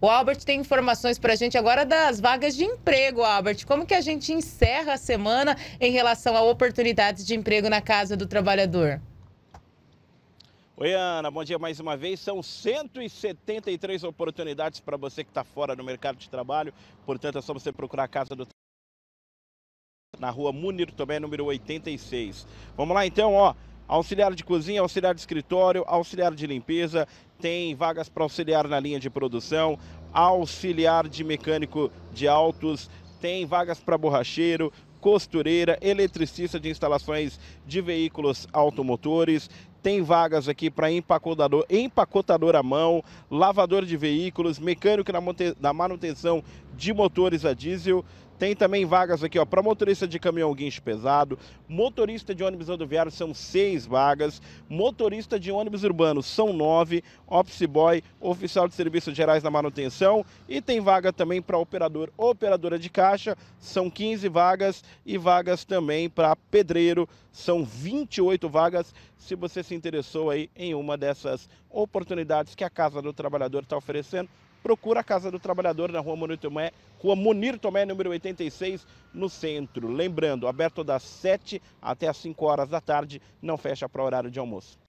O Albert tem informações para a gente agora das vagas de emprego, Albert. Como que a gente encerra a semana em relação a oportunidades de emprego na Casa do Trabalhador? Oi, Ana, bom dia mais uma vez. São 173 oportunidades para você que está fora do mercado de trabalho. Portanto, é só você procurar a Casa do Trabalhador na rua Munir Tomé, número 86. Vamos lá então, ó auxiliar de cozinha, auxiliar de escritório, auxiliar de limpeza, tem vagas para auxiliar na linha de produção, auxiliar de mecânico de autos, tem vagas para borracheiro, costureira, eletricista de instalações de veículos automotores, tem vagas aqui para empacotador, empacotador à mão, lavador de veículos, mecânico da manutenção de motores a diesel. Tem também vagas aqui para motorista de caminhão guincho pesado, motorista de ônibus rodoviário são seis vagas, motorista de ônibus urbano são nove, office boy, oficial de serviços gerais da manutenção e tem vaga também para operador, operadora de caixa, são 15 vagas e vagas também para pedreiro, são 28 vagas. Se você se interessou aí em uma dessas oportunidades que a Casa do Trabalhador está oferecendo, procura a Casa do Trabalhador na Rua Munir Tomé, Rua Munir Tomé, número 86, no centro. Lembrando, aberto das 7 até as 5 horas da tarde, não fecha para horário de almoço.